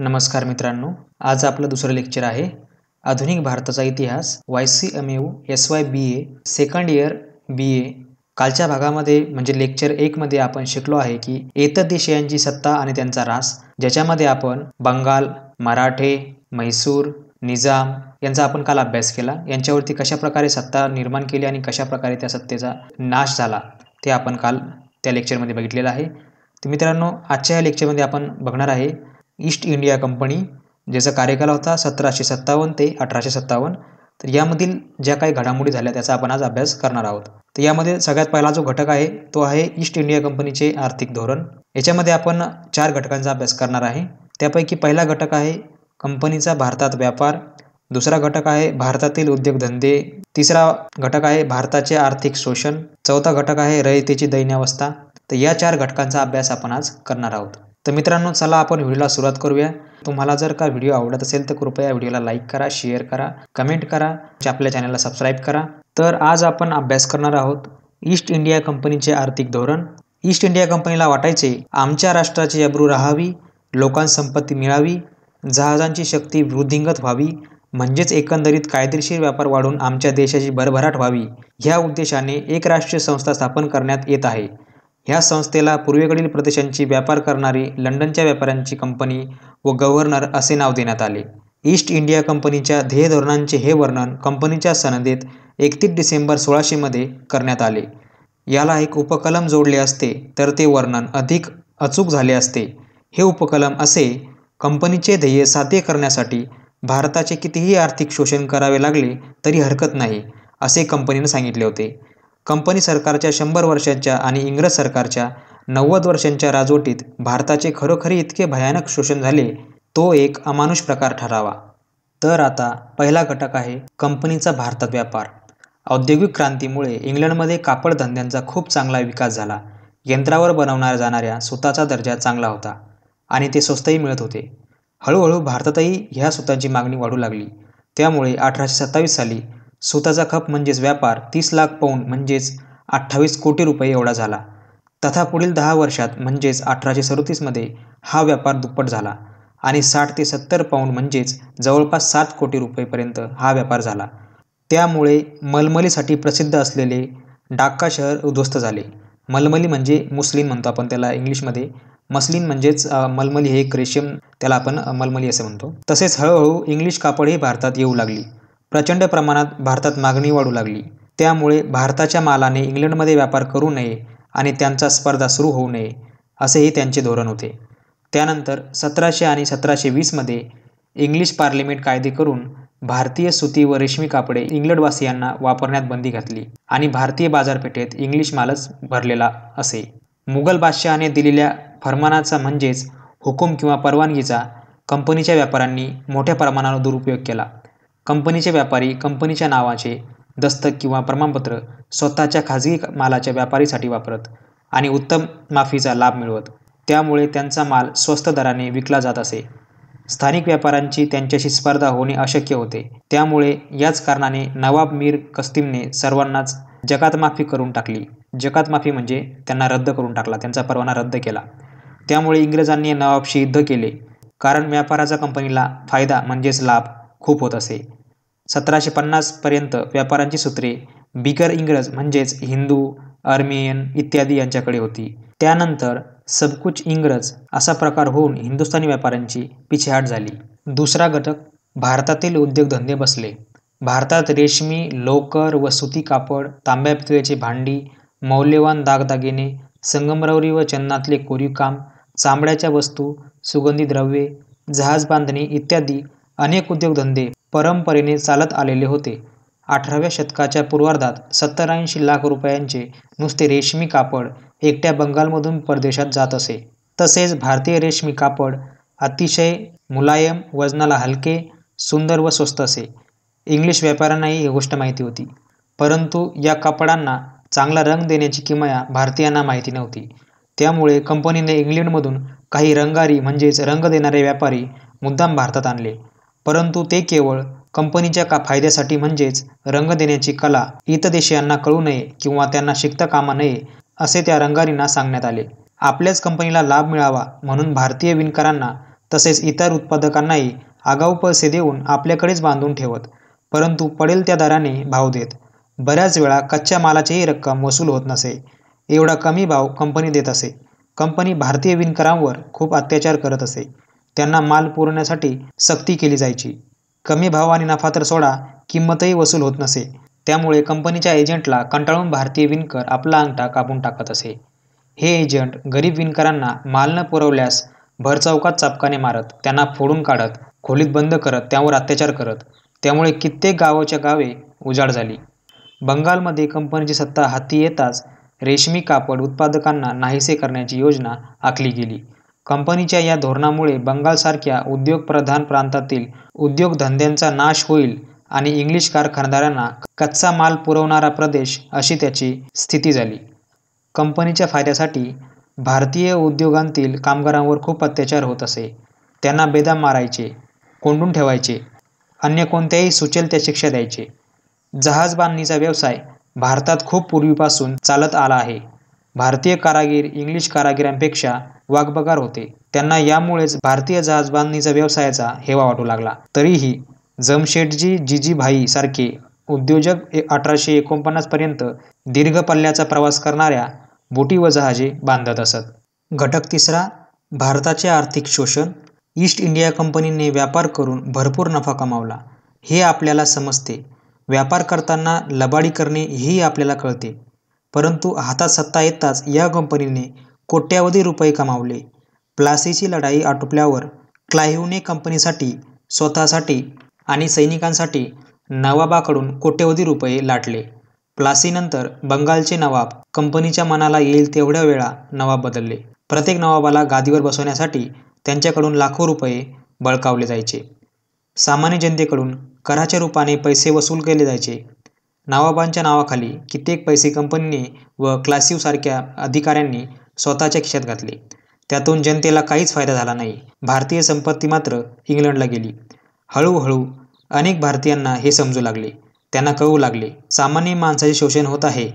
नमस्कार मित्रांनो आज आपलं दुसरं लेक्चर आहे आधुनिक भारताचा इतिहास Y C M U S Y B A second year B A कालच्या भागामध्ये म्हणजे लेक्चर एकमध्ये आपण शिकलो आहे की एतद्देशीयांची सत्ता आणि त्यांचा रास ज्याच्यामध्ये आपण बंगाल मराठे म्हैसूर निजाम यांचा आपण काल अभ्यास केला यांच्यावरती कशाप्रकारे सत्ता निर्माण केली आणि कशाप्रकारे त्या सत्तेचा नाश झाला ते आपण काल त्या लेक्चरमध्ये बघितलेलं आहे तर मित्रांनो आजच्या या लेक्चरमध्ये आपण बघणार आहे ईस्ट इंडिया कंपनी ज्याचा कार्यकाल होता सतराशे सत्तावन्न ते अठराशे सत्तावन्न तर यामधील ज्या काही घडामोडी झाल्या त्याचा आपण आज अभ्यास करणार आहोत तर यामध्ये सगळ्यात पहिला जो घटक आहे तो आहे ईस्ट इंडिया कंपनीचे आर्थिक धोरण याच्यामध्ये आपण चार घटकांचा अभ्यास करणार आहे त्यापैकी पहिला घटक आहे कंपनीचा भारतात व्यापार दुसरा घटक आहे भारतातील उद्योगधंदे तिसरा घटक आहे भारताचे आर्थिक शोषण चौथा घटक आहे रयतेची दैन्यावस्था तर या चार घटकांचा अभ्यास आपण आज करणार आहोत तर मित्रांनो चला आपण व्हिडिओला सुरुवात करूया तुम्हाला जर का व्हिडिओ आवडत असेल तर कृपया व्हिडिओला लाईक करा शेअर करा कमेंट करा आपल्या चॅनलला सबस्क्राईब करा तर आज आपण अभ्यास करणार आहोत ईस्ट इंडिया कंपनीचे आर्थिक धोरण ईस्ट इंडिया कंपनीला वाटायचे आमच्या राष्ट्राची अब्रू राहावी लोकांसंपत्ती मिळावी जहाजांची शक्ती वृद्धिंगत व्हावी म्हणजेच एकंदरीत कायदेशीर व्यापार वाढून आमच्या देशाची भरभराट व्हावी ह्या उद्देशाने एक राष्ट्रीय संस्था स्थापन करण्यात येत आहे ह्या संस्थेला पूर्वेकडील प्रदेशांची व्यापार करणारी लंडनच्या व्यापाऱ्यांची कंपनी व गव्हर्नर असे नाव देण्यात आले ईस्ट इंडिया कंपनीच्या ध्येय धोरणांचे हे वर्णन कंपनीच्या सनदेत एकतीस डिसेंबर सोळाशेमध्ये करण्यात आले याला एक उपकलम जोडले असते तर ते वर्णन अधिक अचूक झाले असते हे उपकलम असे कंपनीचे ध्येय साध्य करण्यासाठी भारताचे कितीही आर्थिक शोषण करावे लागले तरी हरकत नाही असे कंपनीने सांगितले होते कंपनी सरकारच्या शंभर वर्षांच्या आणि इंग्रज सरकारच्या नव्वद वर्षांच्या राजवटीत भारताचे खरोखरी इतके भयानक शोषण झाले तो एक अमानुष प्रकार ठरावा तर आता पहिला घटक आहे कंपनीचा भारतात व्यापार औद्योगिक क्रांतीमुळे इंग्लंडमध्ये कापड धंद्यांचा खूप चांगला विकास झाला यंत्रावर बनवणार जाणाऱ्या सुताचा दर्जा चांगला होता आणि ते स्वस्तही मिळत होते हळूहळू भारतातही ह्या सुतांची मागणी वाढू लागली त्यामुळे अठराशे सत्तावीस साली स्वतःचा खप म्हणजेच व्यापार तीस लाख पौंड म्हणजेच अठ्ठावीस कोटी रुपये एवढा झाला तथा पुढील दहा वर्षात म्हणजेच अठराशे सदतीसमध्ये हा व्यापार दुप्पट झाला आणि साठ ते सत्तर पाऊंड म्हणजेच जवळपास सात कोटी रुपयेपर्यंत हा व्यापार झाला त्यामुळे मलमलीसाठी प्रसिद्ध असलेले डाक्का शहर उद्ध्वस्त झाले मलमली म्हणजे मुस्लिम म्हणतो आपण त्याला इंग्लिशमध्ये मस्लिन म्हणजेच मलमली हे एक रेशीम त्याला आपण मलमली असे म्हणतो तसेच हळूहळू इंग्लिश कापडही भारतात येऊ लागली प्रचंड प्रमाणात भारतात मागणी वाढू लागली त्यामुळे भारताच्या मालाने इंग्लंडमध्ये व्यापार करू नये आणि त्यांचा स्पर्धा सुरू होऊ नये असेही त्यांचे धोरण होते त्यानंतर सतराशे आणि सतराशे वीसमध्ये इंग्लिश पार्लिमेंट कायदे करून भारतीय सुती व रेशमी कापडे इंग्लंडवासियांना वापरण्यात बंदी घातली आणि भारतीय बाजारपेठेत इंग्लिश मालच भरलेला असे मुघल बादशहाने दिलेल्या फरमानाचा म्हणजेच हुकूम किंवा परवानगीचा कंपनीच्या व्यापाऱ्यांनी मोठ्या प्रमाणावर दुरुपयोग केला कंपनीचे व्यापारी कंपनीच्या नावाचे दस्तक किंवा प्रमाणपत्र स्वतःच्या खाजगी मालाच्या व्यापारीसाठी वापरत आणि उत्तम माफीचा लाभ मिळवत त्यामुळे त्यांचा माल स्वस्त दराने विकला जात असे स्थानिक व्यापाऱ्यांची त्यांच्याशी स्पर्धा होणे अशक्य होते त्यामुळे याच कारणाने नवाब मीर कस्तीमने सर्वांनाच जकात माफी करून टाकली जकात माफी म्हणजे त्यांना रद्द करून टाकला त्यांचा परवाना रद्द केला त्यामुळे इंग्रजांनी नवाबशी युद्ध केले कारण व्यापाराचा कंपनीला फायदा म्हणजेच लाभ खूप होत असे सतराशे पन्नासपर्यंत व्यापारांची सूत्रे बिगर इंग्रज म्हणजेच हिंदू आर्मियन इत्यादी यांच्याकडे होती त्यानंतर सबकुच इंग्रज असा प्रकार होऊन हिंदुस्थानी व्यापाऱ्यांची पिछेहाट झाली दुसरा घटक भारतातील उद्योगधंदे बसले भारतात रेशमी लोकर व सुती कापड तांब्या पितळ्याची भांडी मौल्यवान दागदागिने संगमरवरी व चन्नातले कोरीवकाम चांबड्याच्या वस्तू सुगंधी द्रव्ये जहाज बांधणी इत्यादी अनेक उद्योगधंदे परंपरेने चालत आलेले होते अठराव्या शतकाच्या पूर्वार्धात सत्तरऐंशी लाख रुपयांचे नुसते रेशमी कापड एकट्या बंगालमधून परदेशात जात असे तसेच भारतीय रेशमी कापड अतिशय मुलायम वजनाला हलके सुंदर व स्वस्त असे इंग्लिश व्यापाऱ्यांनाही ही गोष्ट माहिती होती परंतु या कापडांना चांगला रंग देण्याची किमया भारतीयांना माहिती नव्हती त्यामुळे कंपनीने इंग्लंडमधून काही रंगारी म्हणजेच रंग देणारे व्यापारी मुद्दाम भारतात आणले परंतु ते केवळ कंपनीच्या का फायद्यासाठी म्हणजेच रंग देण्याची कला हितदेशीयांना कळू नये किंवा त्यांना शिकता कामा नये असे त्या रंगारींना सांगण्यात आले आपल्याच कंपनीला लाभ मिळावा म्हणून भारतीय विणकरांना तसेच इतर उत्पादकांनाही आगाऊ पैसे देऊन आपल्याकडेच बांधून ठेवत परंतु पडेल त्या दराने भाव देत बऱ्याच वेळा कच्च्या मालाचीही रक्कम वसूल होत नसे एवढा कमी भाव कंपनी देत असे कंपनी भारतीय विणकरांवर खूप अत्याचार करत असे त्यांना माल पुरवण्यासाठी सक्ती केली जायची कमी भाव आणि नफा तर सोडा किंमतही वसूल होत नसे त्यामुळे कंपनीच्या एजंटला कंटाळून भारतीय विणकर आपला अंगठा कापून टाकत असे हे एजंट गरीब विणकरांना माल न पुरवल्यास भरचौकात चापकाने मारत त्यांना फोडून काढत खोलीत बंद करत त्यावर अत्याचार करत त्यामुळे कित्येक गावाच्या गावे उजाड झाली बंगालमध्ये कंपनीची सत्ता हाती येताच रेशमी कापड उत्पादकांना नाहीसे करण्याची योजना आखली गेली कंपनीच्या या धोरणामुळे बंगालसारख्या उद्योगप्रधान प्रांतातील उद्योगधंद्यांचा नाश होईल आणि इंग्लिश कारखानदारांना कच्चा माल पुरवणारा प्रदेश अशी त्याची स्थिती झाली कंपनीच्या फायद्यासाठी भारतीय उद्योगांतील कामगारांवर खूप अत्याचार होत असे त्यांना बेदाम मारायचे कोंडून ठेवायचे अन्य कोणत्याही सुचेल त्या शिक्षा द्यायचे जहाज बांधणीचा व्यवसाय भारतात खूप पूर्वीपासून चालत आला आहे भारतीय कारागीर इंग्लिश कारागिरांपेक्षा वाकबगार होते त्यांना यामुळेच भारतीय जहाजबांधणीचा व्यवसायाचा हेवा वाटू लागला तरीही जमशेटजी जिजीभाई सारखे उद्योजक अठराशे पर्यंत दीर्घ पल्ल्याचा प्रवास करणाऱ्या बोटी व जहाजे बांधत असत घटक तिसरा भारताचे आर्थिक शोषण ईस्ट इंडिया कंपनीने व्यापार करून भरपूर नफा कमावला हे आपल्याला समजते व्यापार करताना लबाडी करणे हेही आपल्याला कळते परंतु हातात सत्ता येताच या कंपनीने कोट्यावधी रुपये कमावले प्लासीची लढाई आटोपल्यावर क्लाहिवने कंपनीसाठी स्वतःसाठी आणि सैनिकांसाठी नवाबाकडून कोट्यवधी रुपये लाटले प्लासीनंतर बंगालचे नवाब कंपनीच्या मनाला येईल तेवढ्या वेळा नवाब बदलले प्रत्येक नवाबाला गादीवर बसवण्यासाठी त्यांच्याकडून लाखो रुपये बळकावले जायचे सामान्य जनतेकडून कराच्या रूपाने पैसे वसूल केले जायचे नवाबांच्या नावाखाली कित्येक पैसे कंपनीने व सारख्या अधिकाऱ्यांनी स्वतःच्या खिशात घातले त्यातून जनतेला काहीच फायदा झाला नाही भारतीय संपत्ती मात्र इंग्लंडला गेली हळूहळू अनेक भारतीयांना हे समजू लागले त्यांना कळू लागले सामान्य माणसाचे शोषण होत आहे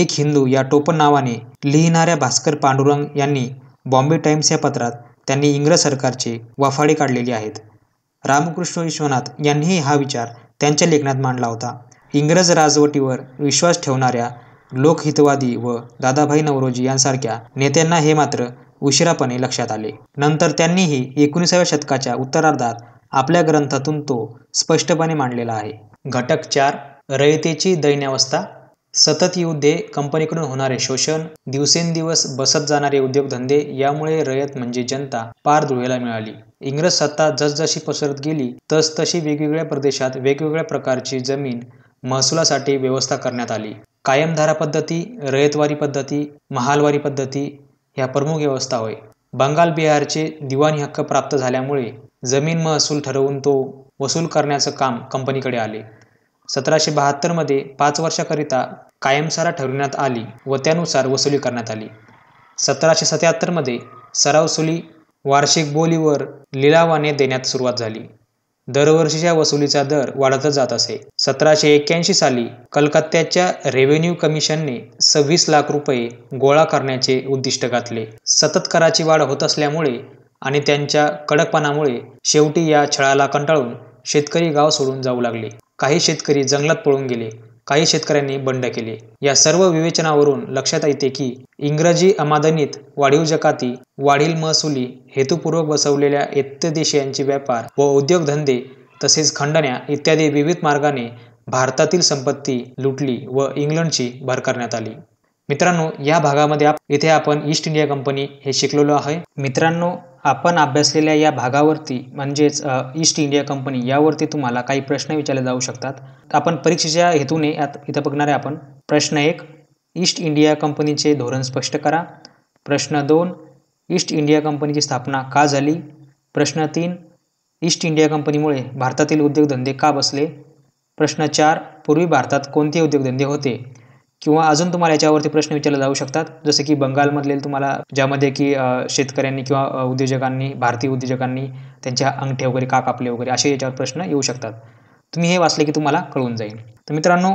एक हिंदू या टोपण नावाने लिहिणाऱ्या भास्कर पांडुरंग यांनी बॉम्बे टाइम्स या पत्रात त्यांनी इंग्रज सरकारचे वाफाडे काढलेले आहेत रामकृष्ण विश्वनाथ यांनीही हा विचार त्यांच्या लेखनात मांडला होता इंग्रज राजवटीवर विश्वास ठेवणाऱ्या लोकहितवादी व दादाभाई नौरोजी यांसारख्या नेत्यांना हे मात्र उशिरापणे लक्षात आले नंतर त्यांनीही एकोणीसाव्या शतकाच्या उत्तरार्धात आपल्या ग्रंथातून तो स्पष्टपणे मांडलेला आहे घटक चार रयतेची दैन्यावस्था सतत युद्धे कंपनीकडून होणारे शोषण दिवसेंदिवस बसत जाणारे उद्योगधंदे यामुळे रयत म्हणजे जनता पार धुळेला मिळाली इंग्रज सत्ता जसजशी पसरत गेली तसतशी वेगवेगळ्या प्रदेशात वेगवेगळ्या प्रकारची जमीन महसुलासाठी व्यवस्था करण्यात आली कायमधारा पद्धती रयतवारी पद्धती महालवारी पद्धती ह्या प्रमुख व्यवस्था होय बंगाल बिहारचे दिवाणी हक्क प्राप्त झाल्यामुळे जमीन महसूल ठरवून तो वसूल करण्याचं काम कंपनीकडे आले सतराशे बहात्तरमध्ये पाच वर्षाकरिता कायमसारा ठरविण्यात आली व त्यानुसार वसुली करण्यात आली सतराशे सत्याहत्तरमध्ये सरावसुली वार्षिक बोलीवर लिलावाने देण्यात सुरुवात झाली दरवर्षीच्या वसुलीचा दर वाढतच जात असे सतराशे एक्क्याऐंशी साली कलकत्त्याच्या रेव्हेन्यू कमिशनने सव्वीस लाख रुपये गोळा करण्याचे उद्दिष्ट घातले सतत कराची वाढ होत असल्यामुळे आणि त्यांच्या कडकपणामुळे शेवटी या छळाला कंटाळून शेतकरी गाव सोडून जाऊ लागले काही शेतकरी जंगलात पळून गेले काही शेतकऱ्यांनी बंड केले या सर्व विवेचनावरून लक्षात येते की इंग्रजी अमादनीत वाढीव जकाती वाढील महसुली हेतुपूर्वक बसवलेल्या एत्तदेशीयांचे व्यापार व उद्योगधंदे तसेच खंडण्या इत्यादी विविध मार्गाने भारतातील संपत्ती लुटली व इंग्लंडची भर करण्यात आली मित्रांनो या भागामध्ये इथे आपण ईस्ट इंडिया कंपनी हे शिकलेलो आहे मित्रांनो आपण अभ्यासलेल्या या भागावरती म्हणजेच ईस्ट इंडिया कंपनी यावरती तुम्हाला काही प्रश्न विचारले जाऊ शकतात आपण परीक्षेच्या हेतूने यात इथं बघणार आहे आपण प्रश्न एक ईस्ट इंडिया कंपनीचे धोरण स्पष्ट करा प्रश्न दोन ईस्ट इंडिया कंपनीची स्थापना का झाली प्रश्न तीन ईस्ट इंडिया कंपनीमुळे भारतातील उद्योगधंदे का बसले प्रश्न चार पूर्वी भारतात कोणते उद्योगधंदे होते किंवा अजून तुम्हाला याच्यावरती प्रश्न विचारले जाऊ शकतात जसं की बंगालमधले तुम्हाला ज्यामध्ये की शेतकऱ्यांनी किंवा उद्योजकांनी भारतीय उद्योजकांनी त्यांच्या अंगठे वगैरे का कापले वगैरे असे याच्यावर प्रश्न येऊ शकतात तुम्ही हे वाचले की तुम्हाला कळून जाईल तर मित्रांनो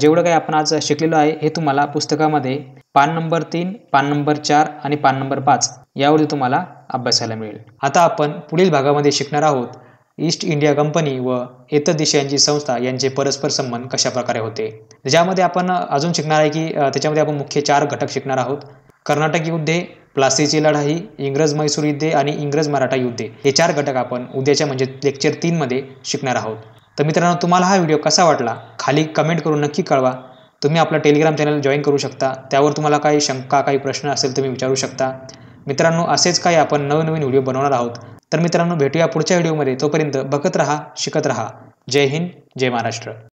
जेवढं काही आपण आज शिकलेलो आहे हे तुम्हाला पुस्तकामध्ये पान नंबर तीन पान नंबर चार आणि पान नंबर पाच यावरती तुम्हाला अभ्यासायला मिळेल आता आपण पुढील भागामध्ये शिकणार आहोत ईस्ट इंडिया कंपनी व यांची संस्था यांचे परस्पर संबंध कशाप्रकारे होते ज्यामध्ये आपण अजून शिकणार आहे की त्याच्यामध्ये आपण मुख्य चार घटक शिकणार आहोत कर्नाटक युद्धे प्लासीची लढाई इंग्रज मैसूर युद्धे आणि इंग्रज मराठा युद्धे हे चार घटक आपण उद्याच्या म्हणजे लेक्चर तीनमध्ये शिकणार आहोत तर मित्रांनो तुम्हाला हा व्हिडिओ कसा वाटला खाली कमेंट करून नक्की कळवा तुम्ही आपला टेलिग्राम चॅनल जॉईन करू शकता त्यावर तुम्हाला काही शंका काही प्रश्न असेल तुम्ही विचारू शकता मित्रांनो असेच काही आपण नवनवीन व्हिडिओ बनवणार आहोत तर मित्रांनो भेटूया पुढच्या व्हिडिओमध्ये तोपर्यंत बघत रहा शिकत रहा जय हिंद जय महाराष्ट्र